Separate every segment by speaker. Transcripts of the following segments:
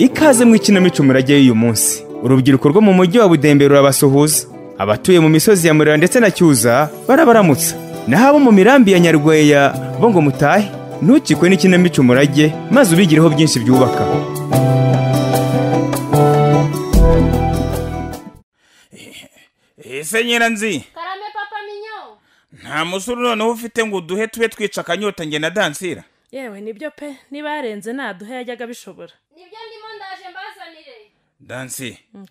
Speaker 1: ikaze mu ikinamico murage y'uyu munsi urubyiruko rwo mu mujyi wa budembe rurabasuhuza abatuye mu misozi ya murira ndetse na cyuza barabaramutsa naho abo mu mirambi ya nyarweya bo ngo mutahe ntukikwe n'ikinamico murage maze ubigireho byinshi byubaka
Speaker 2: ese nyiranzi karame papa minyo nta musore noneho ufite ngo uduhe tube twica akanyota ngena dansira
Speaker 3: yewe nibyo pe niba yarenze ntaduhe yajyaga bishobora nibyo dansi mm,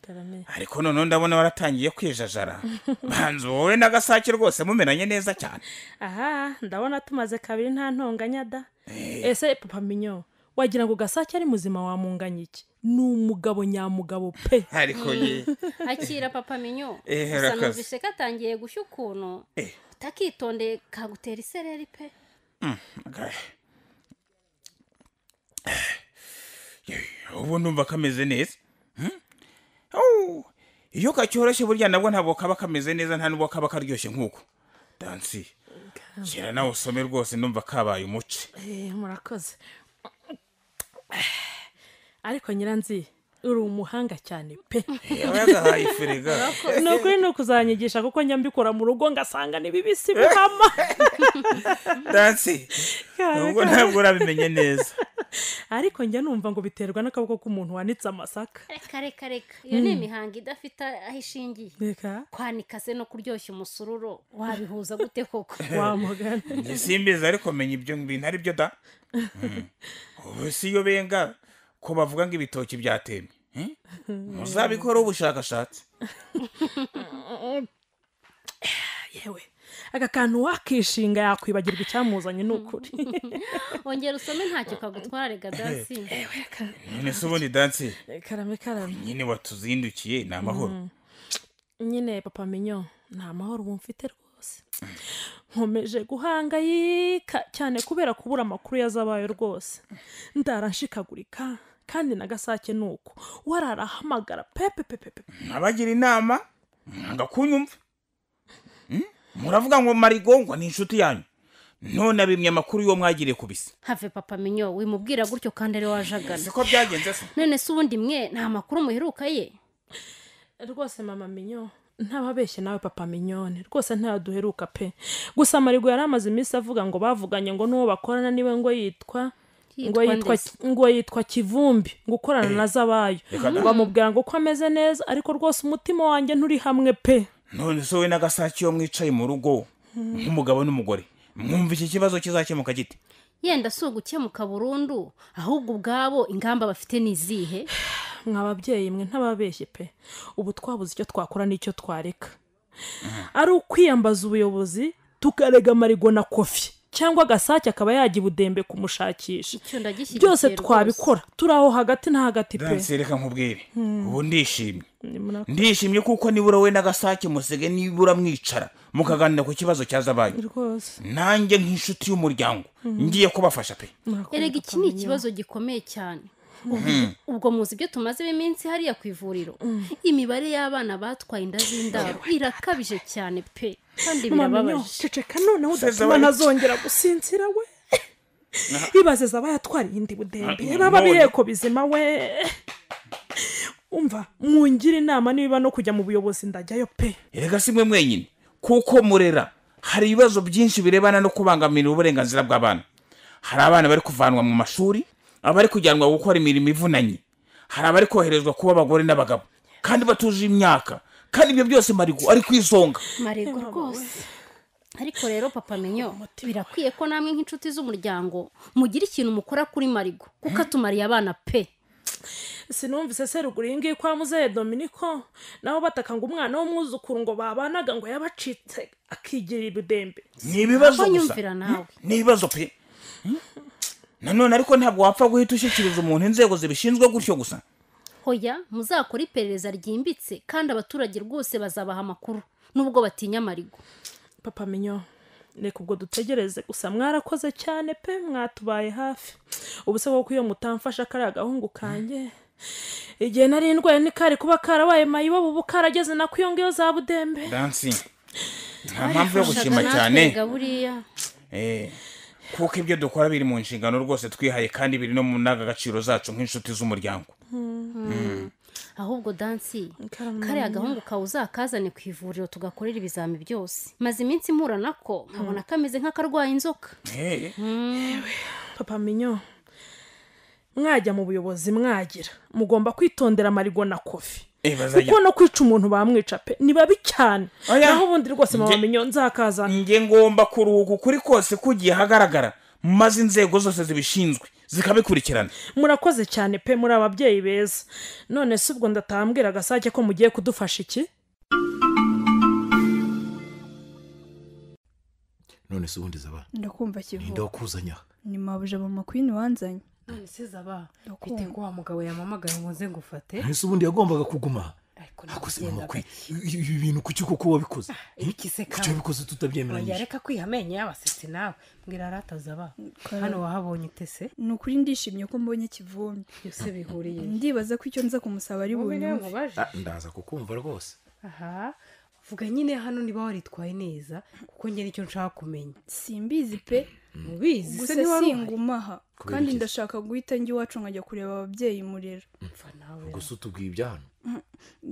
Speaker 2: ariko noneho ndabona waratangiye kwijajara banza wowe n'agasake rwose mumenanye neza cyane
Speaker 3: aha ndabona tumaze kabiri nta ntonganya da eh. ese papa minyo wagira ngo gasake ari muzima wamunganya iki ni umugabo nyamugabo pe ariko mm. ye
Speaker 4: akira papa minyo eh, gusa numvise katangiye gushya ukuntu eh. utakitondeye kagutera isereri pe
Speaker 2: mm, ubu numva kameze neza iyo kacyoroshye burya nabwo ntabwo kaba kameze neza nta nubwo kaba karyoshye nk'uko dansi kera nawe usome rwose numva kabaye umuce
Speaker 3: eh, murakoze ariko nyiranzi uri umuhanga cyane pe eh, ni ukuri ni ukuzanyigisha kuko njya mbikora mu rugo ngasanga ni bihama
Speaker 2: dansi nubwo ntabwo urabimenya neza
Speaker 3: ariko njya numva ngo biterwa n'akaboko k'umuntu wanitse amasaka
Speaker 4: reka reka reka iyo ni hmm. imihango idafite aho ishingiye reka kwanika se no kuryoshya umusururo wabihuza gute koko wamugana
Speaker 2: simbizi ariko menya ibyo bintu ari byo da hmm. ubu si iyo benga ko bavuga ngo ibitoki byatemye hmm. muzabikoreho ubushakashatsi
Speaker 3: yewe aka kantu wakishinga yakwibagirwa icyamuzanye ni ukuri
Speaker 4: wongera usome ntacyo kagutwara
Speaker 3: reka
Speaker 2: dansi nyine se ubundi dansi
Speaker 3: eh,
Speaker 4: karame karame
Speaker 2: nyine watuzindukiye ni amahoro mm.
Speaker 3: nyine papa minyo ni amahoro ubu mfite rwose nkomeje guhangayika cyane kubera kubura amakuru yazabaye rwose ndarashikagurika kandi na gasake ni uko wararahamagara pepe pepe pepe
Speaker 2: ntabagira inama ntabwo kunyumva muravuga ngo marigongo ni inshuti yanyu none bimwe amakuru iyo mwagiriye kubisa
Speaker 4: have papa minyo wimubwira gutyo kandi ariwe wajagana siko byagenze se none se ubundi mwe nta makuru muheruka ye
Speaker 3: rwose mama minyo ntababeshye nawe papa minyone rwose ntayaduheruka pe gusa marigo yari amaze iminsi avuga ngo bavuganye ngo n'uwo bakorana niwe ngo yitwa ngo yitwa ngo yitwa kivumbi ngo ukorana eh. na zabayo bamubwira ngo ko ameze neza ariko rwose umutima wanjye nturi hamwe pe
Speaker 2: none se wowe n'agasake iyo mwicaye mu rugo
Speaker 3: nk'umugabo
Speaker 2: n'umugore mwumva iki kibazo kizakemuka gite
Speaker 3: yenda si ugukemuka burundu ahubwo ubwabo ingamba bafite ni izihe mwababyeyi mwe ntababeshye pe ubu twabuze icyo twakora n'icyo twareka mm. ari ukwiyambaza ubuyobozi tukarega amarigo na kofi cyangwa agasake akaba yajya ubudembe kumushakisha byose twabikora turi aho hagati na hagati pe
Speaker 2: reka nkubwire hmm. ubu ndishimye ndishimye kuko nibura we n'agasake musige nibura mwicara mukaganira ku kibazo cyaza nanjye nk'inshuti y'umuryango hmm. ngiye kubafasha pe
Speaker 4: erega iki ni ikibazo gikomeye cyane Hmm. ubwo muzi ibyo tumazeho iminsi hariya ku ivuriro hmm. imibare y'abana batwaye inda z'indaro irakabije cyane pe kandi birababaje
Speaker 3: ceceka noneho udatuma nazongera gusinzira we ibaze abayatwariye indi budende baba bireko bizima we umva mwungira inama niba no kujya mu buyobozi ndajyayo pe
Speaker 2: reka si mwenyine kuko murera hari ibibazo byinshi birebana no kubangamira uburenganzira bw'abana hari abana bari kuvanwa mu mashuri abari kujyanwa gukora imirimo ivunanye hari abari koherezwa kuba abagore n'abagabo kandi batuje imyaka kandi ibyo byose marigo ari ku isonga
Speaker 4: marigo rwose ariko rero papa menyo birakwiye ko namwe nk'inshuti z'umuryango mugira ikintu mukora kuri marigo kuko eh? atumariye abana pe
Speaker 3: sinumva iseseruguru iyi ngiyi kwa muzehe dominiko nabo bataka ngo umwana w'umwuzukuru ngo babanaga ngo yabacitse akigirira ibidembe
Speaker 2: ni ibibazo gusa ni ibibazo pe hmm? nanone ariko ntabwo wapfa guhita ushyikiriza umuntu inzego zibishinzwe gutyo gusa
Speaker 4: hoya muzakora iperereza ryimbitse
Speaker 3: kandi abaturage rwose bazabaha amakuru nubwo batinya amarigo papa minyo reka ubwo dutegereze gusa mwarakoze cyane pe mwatubaye hafi ubu se koko iyo mutamfasha kariya gahungu kanjye igihe nari indwaye ntikari kuba karabaye mayibobo ubu karageze na iyo ngiyo za budembe
Speaker 2: nta mpamvu yo gushima cyane buriya eh, kuko ibyo dukora biri mu nshingano rwose twihaye kandi biri no mu ndangagaciro zacu nk'inshuti z'umuryango
Speaker 4: mm-hmm. ahubwo dansi kariya gahungu kawe uzakazane ku ivuriro tugakorera ibizami byose maze iminsi imurana ko
Speaker 3: mm. nkabona kameze nk'akarwaye inzoka mm. papa minyo mwajya mu buyobozi mwagira mugomba kwitondera amarigo na kofi Eh, kuko no kwica umuntu bamwica pe ni babi cyane oh, naho ubundi rwose mama
Speaker 2: minyonza hakazana ngomba kuruhuka ukuri kose kugiye ahagaragara maze inzego zose zibishinzwe zikabikurikirana
Speaker 3: murakoze cyane pe muri ababyeyi beza none si ubwo ndatambwira agasake ko mugiye kudufasha iki
Speaker 5: none si ubundi zaba
Speaker 6: ndakumva kivuga ndakuzanya ni mabuja mama kwini wanzanye none
Speaker 7: se zaba bite ko wa mugabo yamamagara muze ngufate
Speaker 5: ese eh, ubundi yagombaga kuguma
Speaker 7: ntabwo se mama
Speaker 5: ibi bintu kuki koko wabikoze kuki ah, hmm? wabikoze tutabyemeranyije reka
Speaker 7: kwiha amenyo y'abasetse nawe mbwira aratazaba hano wahabonye utese ni ukuri ndishimye ko mbonye kivomye byose bihuriye ndibaza ko icyo nza kumusaba ari
Speaker 5: bunyumve ah, ndaza kukumva rwose
Speaker 7: aha vuga nyine hano niba waritwaye neza kuko njye nicyo nshaka kumenya simbizi pe mubizi
Speaker 5: mm. gusa
Speaker 6: ntiwari
Speaker 7: aha kandi ndashaka guhita
Speaker 6: njya iwacu nkajya kureba ababyeyi murera
Speaker 5: gusa mm. utubwiye ibya hano
Speaker 6: mm.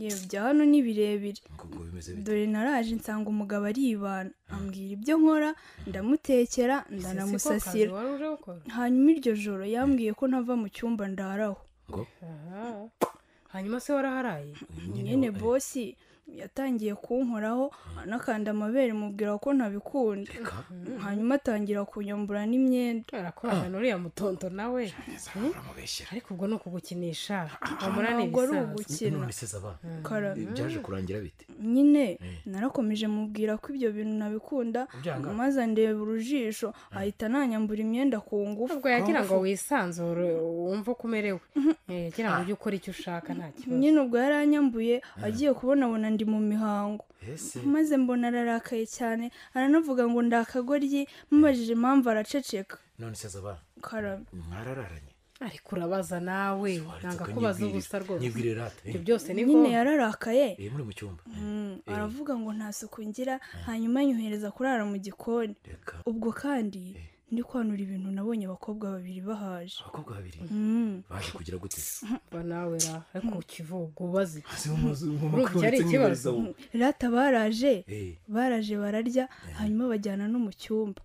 Speaker 6: yewe ibya hano ni birebire dore naraje nsanga umugabo aribana ambwira ibyo nkora ndamutekera ndanamusasira hanyuma iryo joro yambwiye ko ntava mu cyumba ndaraho
Speaker 7: hanyuma se waraharaye nyine
Speaker 6: bosi yatangiye kunkoraho hmm. anakanda amabere mubwira ko ntabikunda hmm. hanyuma atangira
Speaker 7: kunyambura n'imyenda arakorana n'uriya
Speaker 6: mutonto nawe hmm? ariko
Speaker 7: ubwo ni ukugukinisha ah, ah, ah. ntabwo ari
Speaker 6: ugukina
Speaker 5: byaje kurangira bite
Speaker 6: nyine eh. narakomeje mubwira ko ibyo bintu nabikunda maze ndeba urujisho eh. ahita ananyambura imyenda ku ngufu ubwo yagira ngo
Speaker 7: wisanzure wumve uko umerewe mm-hmm. eh, yagira ngo ujye ukora icyo ushaka nta kibazo nyine
Speaker 6: ubwo yaranyambuye agiye kubonabona ndi mu mihango maze mbona ararakaye cyane aranavuga ngo ndakagoryi mubajije impamvu araceceka
Speaker 5: none se zaba mwarararanye
Speaker 6: ariko urabaza nawe ntabwo akubaza ubusa rwose eh? ibyo byose ni nyine yararakaye
Speaker 5: eh, mm,
Speaker 6: eh. aravuga ngo nta suku ngira hanyuma anyohereza kurara mu gikoni ubwo kandi Ni kwanura ibintu nabonye abakobwa babiri bahaje abakobwa babiri
Speaker 5: mm.
Speaker 7: baje kugira gute nawe ariko mm. ku ubaze ah, ari ikibazo
Speaker 6: rata baraje eh. baraje bararya eh. hanyuma bajyana no mu cyumba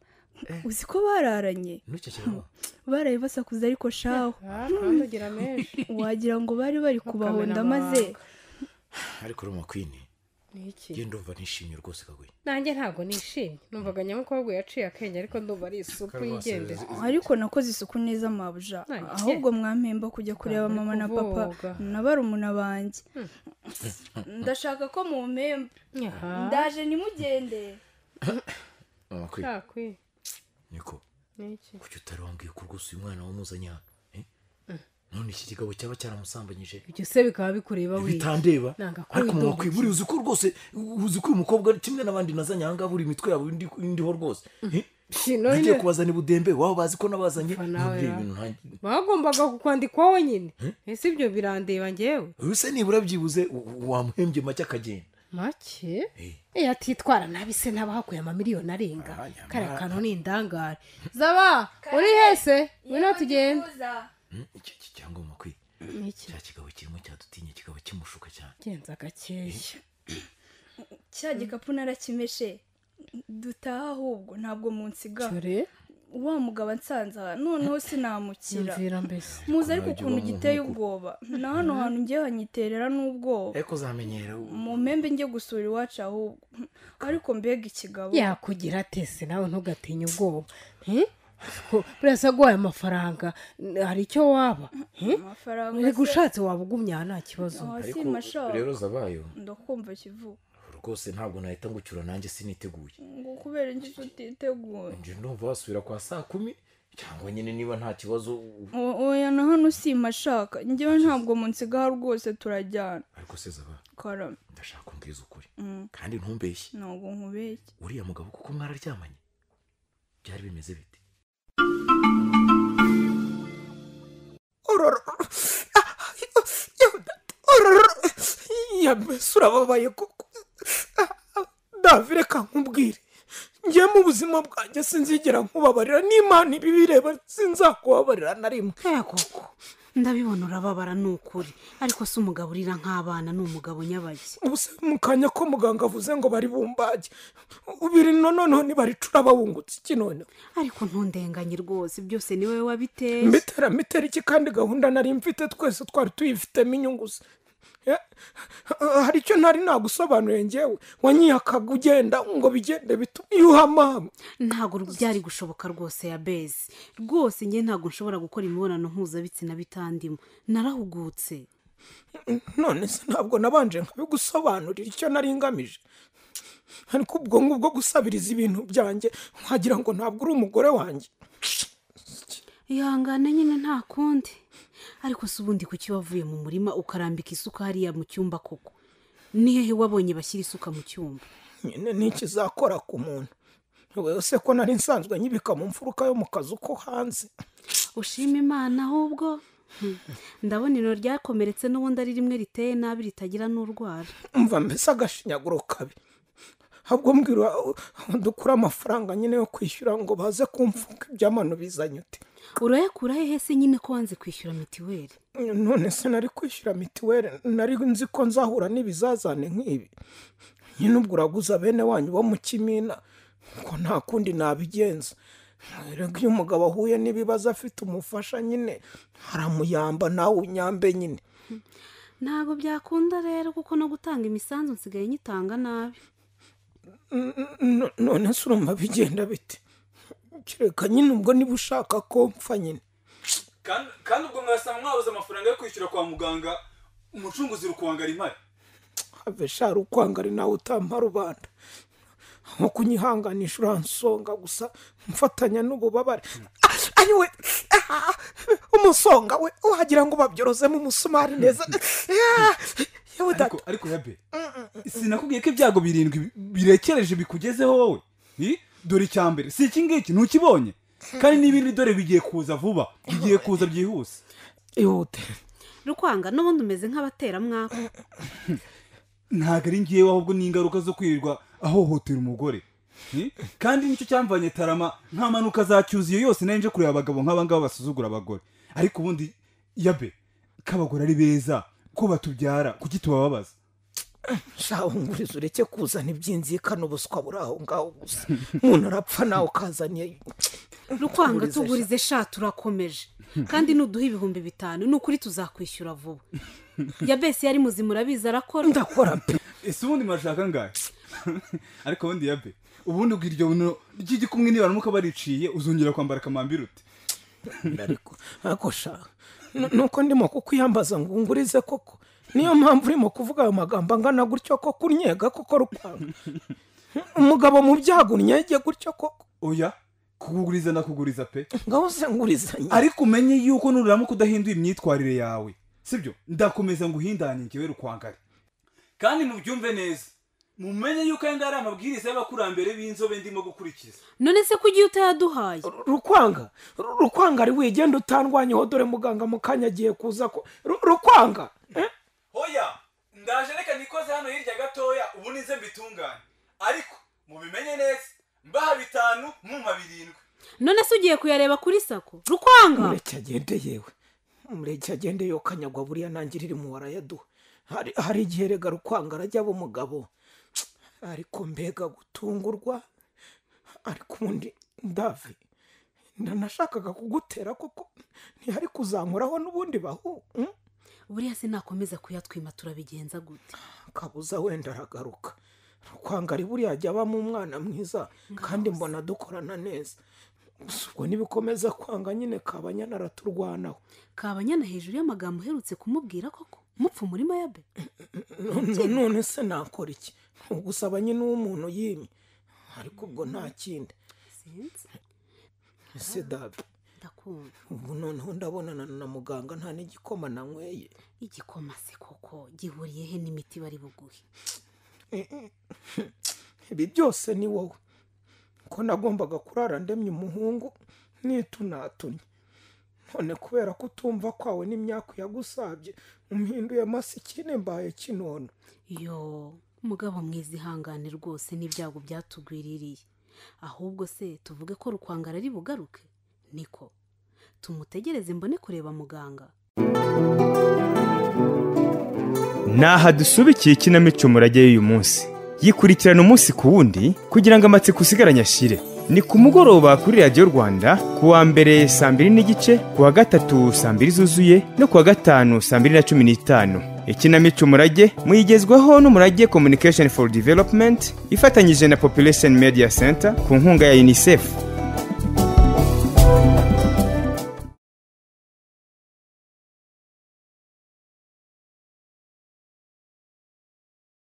Speaker 6: eh. uzi ko bararanye baraye basakuza ariko shaho
Speaker 7: ah, wagira ngo bari bari kubahonda maze
Speaker 5: ariko uri umukwini ni ndumva nishimye rwose kaguye
Speaker 7: nanjye ntabwo nishimye numvaga nyamukobwa yaciye akenge ariko ndumva ari isuku yigendera ariko nakoze isuku neza mabuja ahubwo
Speaker 6: mwampemba kujya kureba mama na papa na barumuna banjye hmm. ndashaka ko mumpemba ndaje nimugende
Speaker 7: niko kuki utari
Speaker 5: wambwiye ko rwose uyu mwana wamuzanye aha none iki kigabo cyaba cyaramusambanyije ibyo se
Speaker 7: bikaba bikureba we bitandeba ariko umuntu
Speaker 5: wakwiburiye uzi ko rwose uzi ko uyu mukobwa kimwe n'abandi nazanye aha buri imitwe yabo indiho rwose ugiye mm. eh? kubazana ibudembe waba bazi ko nabazanye
Speaker 7: bagombaga kukwandikwa wenyine eh? ese ibyo birandeba ngewe
Speaker 5: se nibura byibuze wamuhembye make akagenda
Speaker 7: make iyo eh. atitwara nabi se ntaba hakuye amamiliyoni arenga kariya ah, kantu ni indangare zaba uri hese ngwino tugenda icyo cyangombwa kwe
Speaker 5: cya kigabo kirimo cyadutinya kikaba kimushuka cyane
Speaker 7: genza gakeya
Speaker 6: cya gikapu narakimeshe dutaha ahubwo ntabwo munsiga wa mugabo nsanza noneho sinamukira muzi ariko ukuntu giteye ubwoba na hano hantu ngiye hanyiterera n'ubwoba
Speaker 5: ariko
Speaker 7: uzamenyera
Speaker 6: mu mpembe njye gusura iwacu ahubwo ariko mbega ikigabo
Speaker 7: yakugira atese nawe ntugatinye ubwoba buriya aguhaye amafaranga hari icyo waba reka ushatse waba ugumya nta kibazo
Speaker 6: rero zabayo ndakumva kivuga
Speaker 5: rwose ntabwo nahita ngucyura nanjye siniteguye
Speaker 6: kubera inzu utiteguye
Speaker 5: njye ndumva wasubira kwa saa kumi cyangwa nyine niba nta kibazo
Speaker 6: oya na hano usima ashaka njyewe ntabwo munsigaho rwose turajyana
Speaker 5: ariko se zaba karame ndashaka umbwiza ukuri mm. kandi ntumbeshye
Speaker 6: ntabwo nkubeshye
Speaker 5: uriya mugabo kuko mwararyamanye byari bimeze bite
Speaker 8: ororo yamese urababaye koko davi reka nkubwire njye mu buzima bwanjye sinzigera nkubabarira n'imana ibi bireba sinzakubabarira na rimwe
Speaker 9: ndabibona urababara ni ukuri ariko si umugabo urira nk'abana ni umugabo nyabaki
Speaker 8: ubusa mu kanya ko muganga avuze ngo bari bumbage ubiri noneho ntibaricura bawungutse iki noneho ariko ntundenganye rwose byose ni wowe wabiteye mitera mitera iki kandi gahunda nari mfite twese twari tuyifitemo inyungu ze Eh, eh, hari icyo ntari nagusobanuriye ngewe wanyiyakaga ugenda ngo bigende bituma yuhama ntabwo byari gushoboka
Speaker 9: rwose ya bezi rwose nge ntabwo nshobora gukora imibonano
Speaker 8: mpuzabitsina bitandimo narahugutse none se ntabwo nabanje nkabigusobanurira icyo nari ngamije ariko ubwo ngubwo gusabiriza ibintu byanjye wagira ngo ntabwo uri umugore wanjye
Speaker 9: ihangane nyine nta kundi ariko si ubundi kuki wavuye mu murima ukarambika isuka hariya mu cyumba koko nihehe wabonye bashyira isuka mu cyumba
Speaker 8: nyine n'iki zakora ku muntu wese ko nari nsanzwe nyibika mu mfuruka yo mu kazu ko hanze ushima imana ahubwo
Speaker 9: ndabona ino ryakomeretse n'ubundi ari rimwe riteye nabi ritagira n'urwara
Speaker 8: mva mbese agashinyaguro kabi ahubwo mbwira dukura amafaranga nyine yo kwishyura ngo baze kumvuga iby'amano bizanye ute urayakura hehe se nyine ko wanze kwishyura
Speaker 9: mituweli
Speaker 8: none se nari kwishyura mituweli nari nzi ko nzahura n'ibizazane nk'ibi nyine ubwo uraguza bene wanyu bo mu kimina ngo nta kundi nabigenza reka iyo umugabo ahuye n'ibibazo afite umufasha nyine haramuyamba nawe unyambe nyine
Speaker 9: ntabwo byakunda rero kuko no gutanga imisanzu nsigaye nyitanga nabi none
Speaker 8: se urumva bigenda bite kereka nyine ubwo niba ushaka ko mpfa nyine
Speaker 9: kandi
Speaker 1: ubwo mwasanga mwabuze amafaranga yo kwishyura kwa muganga umucunguzi rukwangara imari
Speaker 8: habe shari ukwangari nawe utampa rubanda nko kunyihanganisha uransonga gusa mfatanya n'ububabare we ah, umusonga we wagira ngo babyorozemo umusumari neza ah, ariko yabe
Speaker 1: sinakubwiye ko ibyago birindwi birekereje bikugezeho wowe dore icya mbere si iki ngiki ntukibonye kandi n'ibindi dore bigiye kuza vuba bigiye kuza byihuse
Speaker 9: ihute rukwanga n'ubundi umeze nk'abateramwaka
Speaker 1: ntabwo ari ngewe ahubwo ni ingaruka zo kwirirwa ahohotera umugore kandi nicyo cyamvanye tarama nta mpanuka za yose nje kureba abagabo nk'abangaba basuzugura abagore ariko ubundi yabe ko abagore ari beza ko batubyara kuki tubababaza
Speaker 8: shaho ngurizo ureke kuzana iby'inzikane ubuswa buri aho ngaho gusa umuntu arapfa nawe ukazaniye rukwanga tugurize
Speaker 9: sha turakomeje kandi nuduha ibihumbi bitanu ni ukuri tuzakwishyura vuba yabesi yari muzima urabizi arakora ndakora pe
Speaker 1: ese ubundi murashaka angahe ariko ubundi ya be ubundi ubwo iryo buno ry'igikumwe
Speaker 8: nibaramuka bariciye uzongera kwambara akamambiri ute ariko sha nuko ndimo kukwiyambaza ngo ungurize koko niyo mpamvu urimo kuvuga ayo magambo angana gutyo ko kunyega kuko rupanga umugabo mu byago unyege gutyo koko oya kuguriza nakuguriza pe ngaho ngurizanye ariko umenye yuko nururamo
Speaker 1: kudahindura imyitwarire yawe sibyo ndakomeza ngo uhindanye ngewe rukwangare kandi mubyumve neza mumenye yuko ayandi ari amabwiriza y'abakurambere b'inzobe ndimo gukurikiza
Speaker 9: none se ko ugiye utayaduhaye
Speaker 8: rukwanga rukwanga ari wigenda utandwanyeho dore muganga agiye kuza ko rukwanga eh?
Speaker 1: hoya ndaje reka nikoze hano hirya gatoya ubu nize mbitungane ariko mubimenye neza mbaha bitanu
Speaker 8: mumpa birindwi
Speaker 9: none se ugiye kuyareba kuri sako rukwanga mureke agende yewe
Speaker 8: mureke agende yo kanyagwa buriya ntangira iri mu warayaduha hari igihe rega rukwanga arajya aba umugabo ariko mbega gutungurwa ariko ubundi ndave nanashakaga kugutera kuko ntihari kuzankuraho n'ubundi bahu mm? buriya se nakomeza kuyatwima turabigenza gute kabuza wenda aragaruka kwanga ari buriya ajya abamo umwana mwiza kandi mbona dukorana neza ubwo nibikomeza kwanga nyine kabanyana araturwanaho
Speaker 9: kabanyana hejuru y'amagambo uherutse kumubwira koko mupfu umurima ya
Speaker 8: none se nakora iki ugusaba nyine uw'umuntu yimye ariko ubwo nta kindi se dabi kumva ubu noneho ndabona na muganga nta n'igikoma nanyweye igikoma se koko gihuriye he n'imiti bari buguhe eh, eh. ibi byose ni wowe ko nagombaga kurara ndemye umuhungu nitunatunye none kubera ko utumva kwawe n’imyaka yagusabye umpinduye masikine mbaye kinono yo
Speaker 9: mugabo mwiza ihangane rwose n'ibyago byatugwiririye ahubwo se tuvuge ko rukwangara ari bugaruke niko tumutegereze mbone kureba muganga
Speaker 1: aha dusubikiye ikinamico murage y'uyu munsi yikurikirana umunsi ku wundi kugira ngo amatsiko usigaranye ashire ni ku mugoroba kuri radiyo rwanda ku wa mbere saa mbiri n'igice ku wa gatatu saa mbiri zuzuye no ku wa gatanu saa mbiri na cumi n'itanu ikinamico umurage muyigezwaho n'umurage communication for development ifatanyije na population media center ku nkunga ya unicef